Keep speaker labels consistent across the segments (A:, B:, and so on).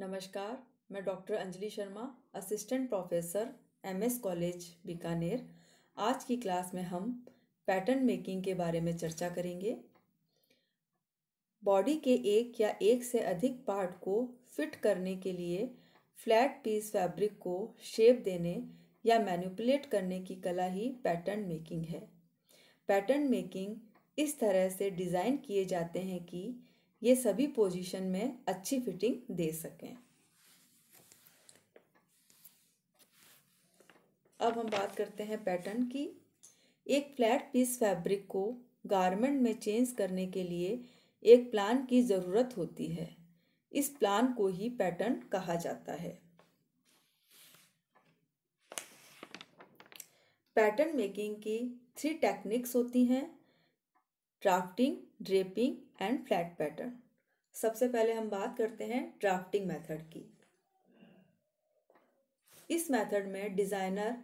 A: नमस्कार मैं doctor Anjali Sharma assistant professor MS college Bikaner आज की क्लास में हम पैटर्न मेकिंग के बारे में चर्चा करेंगे बॉडी के एक या एक से अधिक पार्ट को फिट करने के लिए फ्लैट पीस फैब्रिक को शेप देने या मैनिपुलेट करने की कला ही पैटर्न मेकिंग है पैटर्न मेकिंग इस तरह से डिज़ाइन किए जाते हैं कि ये सभी पोजीशन में अच्छी फिटिंग दे सकें अब हम बात करते हैं पैटर्न की एक फ्लैट पीस फैब्रिक को गारमेंट में चेंज करने के लिए एक प्लान की ज़रूरत होती है इस प्लान को ही पैटर्न कहा जाता है पैटर्न मेकिंग की थ्री टेक्निक्स होती हैं drafting draping and flat pattern सबसे पहले हम बात करते हैं ड्राफ्टिंग मेथड की इस मेथड में डिज़ाइनर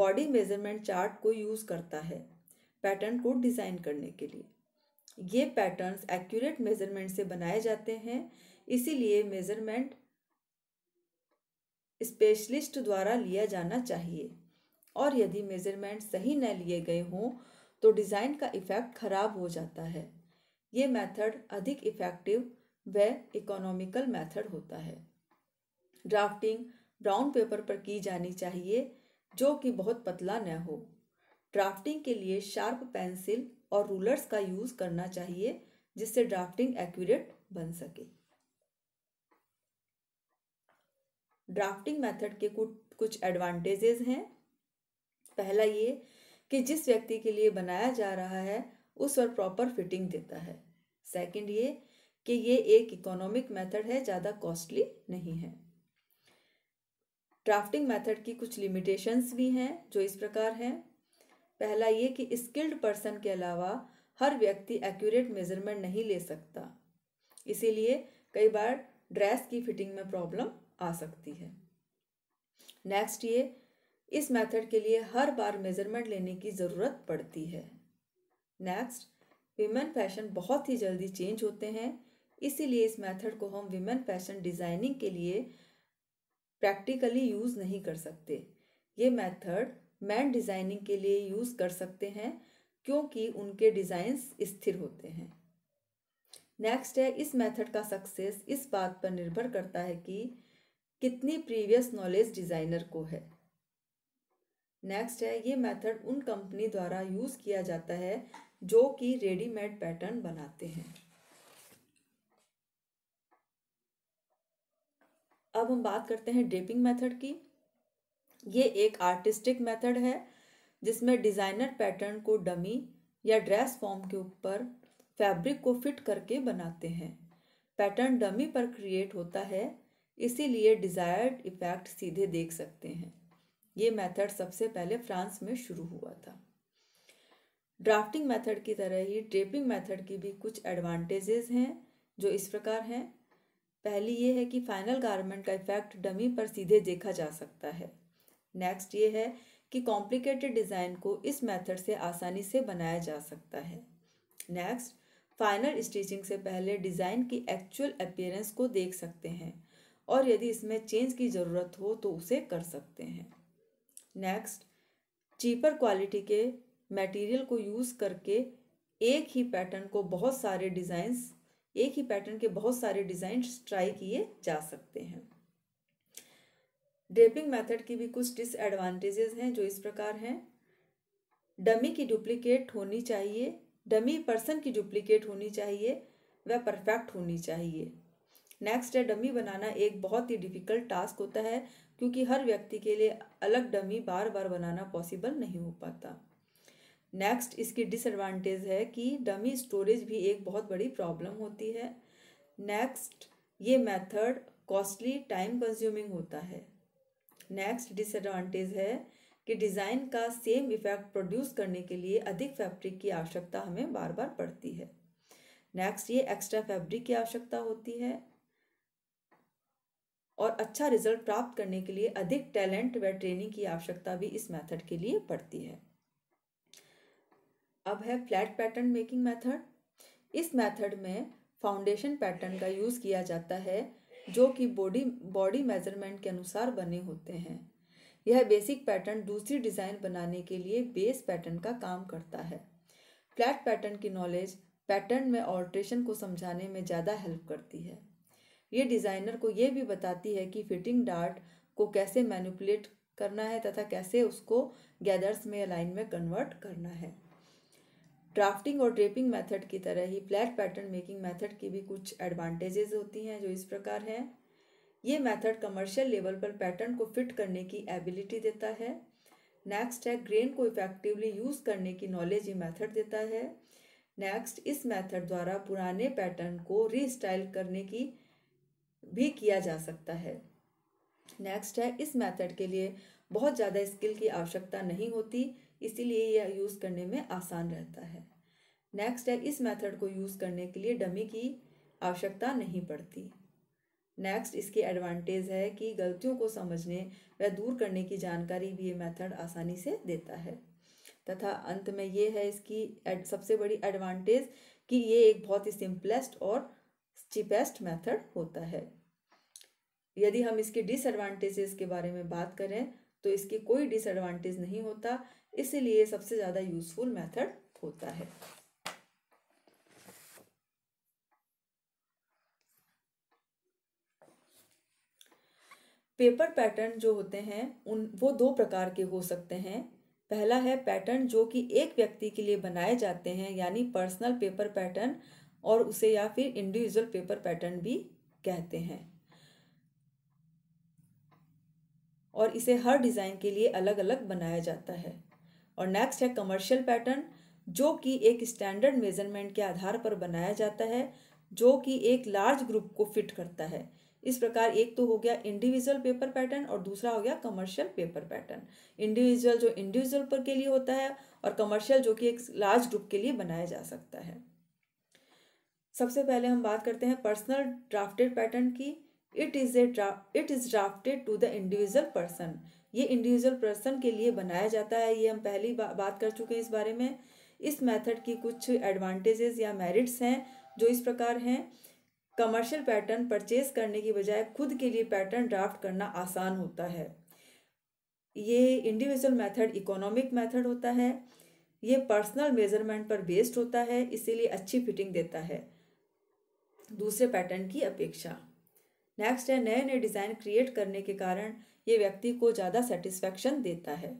A: बॉडी मेजरमेंट चार्ट को यूज़ करता है पैटर्न को डिज़ाइन करने के लिए ये पैटर्न्स एक्यूरेट मेजरमेंट से बनाए जाते हैं इसीलिए मेजरमेंट स्पेशलिस्ट द्वारा लिया जाना चाहिए और यदि मेजरमेंट सही न लिए गए हों तो डिज़ाइन का इफ़ेक्ट खराब हो जाता है ये मेथड अधिक इफ़ेक्टिव व इकोनॉमिकल मेथड होता है ड्राफ्टिंग ब्राउन पेपर पर की जानी चाहिए जो कि बहुत पतला न हो ड्राफ्टिंग के लिए शार्प पेंसिल और रूलर्स का यूज़ करना चाहिए जिससे ड्राफ्टिंग एक्यूरेट बन सके ड्राफ्टिंग मेथड के कुछ कुछ एडवांटेजेस हैं पहला ये कि जिस व्यक्ति के लिए बनाया जा रहा है उस पर प्रॉपर फिटिंग देता है सेकंड ये कि ये एक इकोनॉमिक मेथड है ज़्यादा कॉस्टली नहीं है ड्राफ्टिंग मेथड की कुछ लिमिटेशंस भी हैं जो इस प्रकार हैं पहला ये कि स्किल्ड पर्सन के अलावा हर व्यक्ति एक्यूरेट मेजरमेंट नहीं ले सकता इसीलिए कई बार ड्रेस की फिटिंग में प्रॉब्लम आ सकती है नेक्स्ट ये इस मेथड के लिए हर बार मेज़रमेंट लेने की ज़रूरत पड़ती है नेक्स्ट विमेन फैशन बहुत ही जल्दी चेंज होते हैं इसीलिए इस मेथड को हम विमेन फैशन डिज़ाइनिंग के लिए प्रैक्टिकली यूज़ नहीं कर सकते ये मेथड मैन डिज़ाइनिंग के लिए यूज़ कर सकते हैं क्योंकि उनके डिज़ाइंस स्थिर होते हैं नेक्स्ट है इस मेथड का सक्सेस इस बात पर निर्भर करता है कि कितनी प्रीवियस नॉलेज डिज़ाइनर को है नेक्स्ट है ये मेथड उन कंपनी द्वारा यूज़ किया जाता है जो कि रेडीमेड पैटर्न बनाते हैं अब हम बात करते हैं ड्रेपिंग मेथड की ये एक आर्टिस्टिक मेथड है जिसमें डिज़ाइनर पैटर्न को डमी या ड्रेस फॉर्म के ऊपर फैब्रिक को फिट करके बनाते हैं पैटर्न डमी पर क्रिएट होता है इसीलिए डिज़ायर्ड इफ़ेक्ट सीधे देख सकते हैं ये मेथड सबसे पहले फ्रांस में शुरू हुआ था ड्राफ्टिंग मेथड की तरह ही ड्रेपिंग मेथड की भी कुछ एडवांटेजेस हैं जो इस प्रकार हैं पहली ये है कि फाइनल गारमेंट का इफेक्ट डमी पर सीधे देखा जा सकता है नेक्स्ट ये है कि कॉम्प्लिकेटेड डिज़ाइन को इस मेथड से आसानी से बनाया जा सकता है नेक्स्ट फाइनल स्टिचिंग से पहले डिज़ाइन की एक्चुअल अपियरेंस को देख सकते हैं और यदि इसमें चेंज की ज़रूरत हो तो उसे कर सकते हैं नेक्स्ट चीपर क्वालिटी के मटेरियल को यूज़ करके एक ही पैटर्न को बहुत सारे डिज़ाइंस एक ही पैटर्न के बहुत सारे डिज़ाइंस ट्राई किए जा सकते हैं ड्रेपिंग मेथड की भी कुछ डिसएडवांटेजेस हैं जो इस प्रकार हैं डमी की डुप्लीकेट होनी चाहिए डमी पर्सन की डुप्लीकेट होनी चाहिए वह परफेक्ट होनी चाहिए नेक्स्ट है डमी बनाना एक बहुत ही डिफ़िकल्ट टास्क होता है क्योंकि हर व्यक्ति के लिए अलग डमी बार बार बनाना पॉसिबल नहीं हो पाता नेक्स्ट इसकी डिसएडवांटेज है कि डमी स्टोरेज भी एक बहुत बड़ी प्रॉब्लम होती है नेक्स्ट ये मेथड कॉस्टली टाइम कंज्यूमिंग होता है नेक्स्ट डिसएडवांटेज है कि डिज़ाइन का सेम इफ़ेक्ट प्रोड्यूस करने के लिए अधिक फैब्रिक की आवश्यकता हमें बार बार पड़ती है नेक्स्ट ये एक्स्ट्रा फैब्रिक की आवश्यकता होती है और अच्छा रिजल्ट प्राप्त करने के लिए अधिक टैलेंट व ट्रेनिंग की आवश्यकता भी इस मेथड के लिए पड़ती है अब है फ्लैट पैटर्न मेकिंग मेथड इस मेथड में फाउंडेशन पैटर्न का यूज़ किया जाता है जो कि बॉडी बॉडी मेजरमेंट के अनुसार बने होते हैं यह बेसिक पैटर्न दूसरी डिज़ाइन बनाने के लिए बेस पैटर्न का काम करता है फ्लैट पैटर्न की नॉलेज पैटर्न में ऑल्ट्रेशन को समझाने में ज़्यादा हेल्प करती है ये डिज़ाइनर को ये भी बताती है कि फिटिंग डार्ट को कैसे मैनिपुलेट करना है तथा कैसे उसको गैदर्स में लाइन में कन्वर्ट करना है ड्राफ्टिंग और ड्रेपिंग मेथड की तरह ही फ्लैट पैटर्न मेकिंग मेथड की भी कुछ एडवांटेजेस होती हैं जो इस प्रकार हैं ये मेथड कमर्शियल लेवल पर पैटर्न को फिट करने की एबिलिटी देता है नेक्स्ट है ग्रेन को इफेक्टिवली यूज़ करने की नॉलेज ये मेथड देता है नेक्स्ट इस मेथड द्वारा पुराने पैटर्न को रीस्टाइल करने की भी किया जा सकता है नेक्स्ट है इस मेथड के लिए बहुत ज़्यादा स्किल की आवश्यकता नहीं होती इसीलिए यह यूज़ करने में आसान रहता है नेक्स्ट है इस मेथड को यूज़ करने के लिए डमी की आवश्यकता नहीं पड़ती नेक्स्ट इसकी एडवांटेज है कि गलतियों को समझने व दूर करने की जानकारी भी ये मेथड आसानी से देता है तथा अंत में ये है इसकी सबसे बड़ी एडवांटेज कि ये एक बहुत ही सिंपलेस्ट और चीपेस्ट मेथड होता है यदि हम इसके डिसएडवांटेजेस के बारे में बात करें तो इसके कोई डिसएडवांटेज नहीं होता इसलिए सबसे ज़्यादा यूजफुल मेथड होता है पेपर पैटर्न जो होते हैं उन वो दो प्रकार के हो सकते हैं पहला है पैटर्न जो कि एक व्यक्ति के लिए बनाए जाते हैं यानी पर्सनल पेपर पैटर्न और उसे या फिर इंडिविजुअल पेपर पैटर्न भी कहते हैं और इसे हर डिज़ाइन के लिए अलग अलग बनाया जाता है और नेक्स्ट है कमर्शियल पैटर्न जो कि एक स्टैंडर्ड मेजरमेंट के आधार पर बनाया जाता है जो कि एक लार्ज ग्रुप को फिट करता है इस प्रकार एक तो हो गया इंडिविजुअल पेपर पैटर्न और दूसरा हो गया कमर्शियल पेपर पैटर्न इंडिविजुअल जो इंडिविजुअल पर के लिए होता है और कमर्शियल जो कि एक लार्ज ग्रुप के लिए बनाया जा सकता है सबसे पहले हम बात करते हैं पर्सनल ड्राफ्टेड पैटर्न की it is a draft it is drafted to the individual person ये इंडिविजुअल पर्सन के लिए बनाया जाता है ये हम पहली बा, बात कर चुके हैं इस बारे में इस मेथड की कुछ एडवांटेजेस या मेरिट्स हैं जो इस प्रकार हैं कमर्शियल पैटर्न परचेज करने की बजाय खुद के लिए पैटर्न ड्राफ्ट करना आसान होता है ये इंडिविजुअल मेथड इकोनॉमिक मेथड होता है ये पर्सनल मेजरमेंट पर बेस्ड होता है इसीलिए अच्छी फिटिंग देता है दूसरे पैटर्न की अपेक्षा नेक्स्ट है नए नए डिज़ाइन क्रिएट करने के कारण ये व्यक्ति को ज़्यादा सेटिस्फेक्शन देता है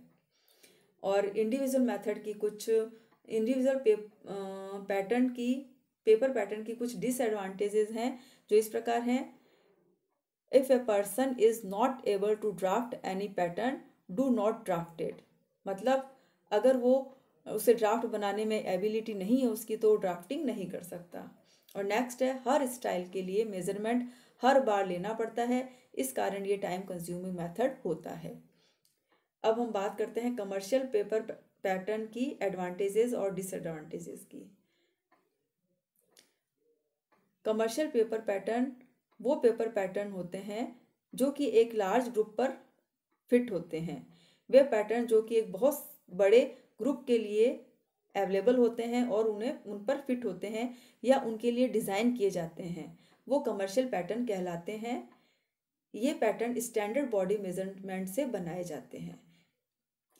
A: और इंडिविजुअल मेथड की कुछ इंडिविजुअल पैटर्न की पेपर पैटर्न की कुछ डिसएडवांटेजेस हैं जो इस प्रकार हैं if a person is not able to draft any pattern do not drafted मतलब अगर वो उसे ड्राफ्ट बनाने में एबिलिटी नहीं है उसकी तो ड्राफ्टिंग नहीं कर सकता और नेक्स्ट है हर स्टाइल के लिए मेज़रमेंट हर बार लेना पड़ता है इस कारण ये टाइम कंज्यूमिंग मेथड होता है अब हम बात करते हैं कमर्शियल पेपर पैटर्न की एडवांटेजेस और डिसएडवांटेजेस की कमर्शियल पेपर पैटर्न वो पेपर पैटर्न होते हैं जो कि एक लार्ज ग्रुप पर फिट होते हैं वे पैटर्न जो कि एक बहुत बड़े ग्रुप के लिए अवेलेबल होते हैं और उन्हें उन पर फिट होते हैं या उनके लिए डिज़ाइन किए जाते हैं वो कमर्शियल पैटर्न कहलाते हैं ये पैटर्न स्टैंडर्ड बॉडी मेजरमेंट से बनाए जाते हैं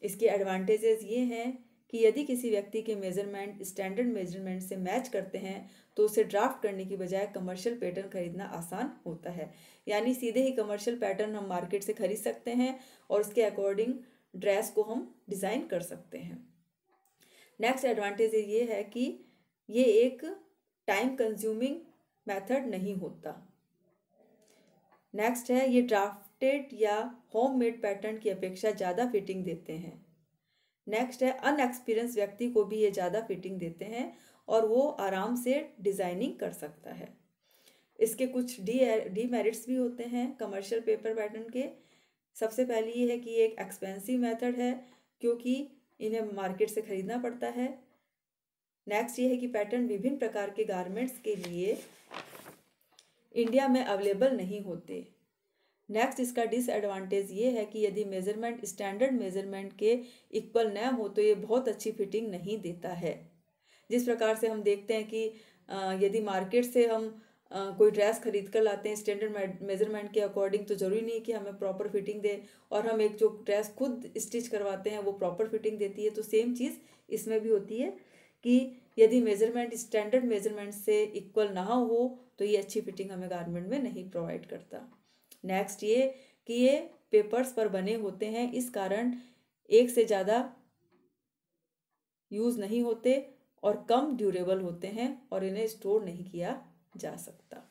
A: इसके एडवांटेजेस ये हैं कि यदि किसी व्यक्ति के मेजरमेंट स्टैंडर्ड मेजरमेंट से मैच करते हैं तो उसे ड्राफ्ट करने की बजाय कमर्शियल पैटर्न खरीदना आसान होता है यानी सीधे ही कमर्शियल पैटर्न हम मार्केट से खरीद सकते हैं और उसके अकॉर्डिंग ड्रेस को हम डिज़ाइन कर सकते हैं नेक्स्ट एडवांटेज ये है कि ये एक टाइम कंज्यूमिंग मेथड नहीं होता नेक्स्ट है ये ड्राफ्टेड या होम मेड पैटर्न की अपेक्षा ज़्यादा फिटिंग देते हैं नेक्स्ट है अनएक्सपीरियंस व्यक्ति को भी ये ज़्यादा फिटिंग देते हैं और वो आराम से डिज़ाइनिंग कर सकता है इसके कुछ डी डी मेरिट्स भी होते हैं कमर्शियल पेपर पैटर्न के सबसे पहली ये है कि ये एक एक्सपेंसिव मेथड है क्योंकि इन्हें मार्केट से ख़रीदना पड़ता है नेक्स्ट ये है कि पैटर्न विभिन्न प्रकार के गारमेंट्स के लिए इंडिया में अवेलेबल नहीं होते नेक्स्ट इसका डिसएडवांटेज ये है कि यदि मेज़रमेंट स्टैंडर्ड मेज़रमेंट के इक्वल न हो तो ये बहुत अच्छी फिटिंग नहीं देता है जिस प्रकार से हम देखते हैं कि यदि मार्केट से हम कोई ड्रेस खरीद कर लाते हैं स्टैंडर्ड मेजरमेंट के अकॉर्डिंग तो ज़रूरी नहीं है कि हमें प्रॉपर फिटिंग दे और हम एक जो ड्रेस खुद स्टिच करवाते हैं वो प्रॉपर फिटिंग देती है तो सेम चीज़ इसमें भी होती है कि यदि मेजरमेंट स्टैंडर्ड मेजरमेंट से इक्वल ना हो तो ये अच्छी फिटिंग हमें गारमेंट में नहीं प्रोवाइड करता नेक्स्ट ये कि ये पेपर्स पर बने होते हैं इस कारण एक से ज़्यादा यूज़ नहीं होते और कम ड्यूरेबल होते हैं और इन्हें स्टोर नहीं किया जा सकता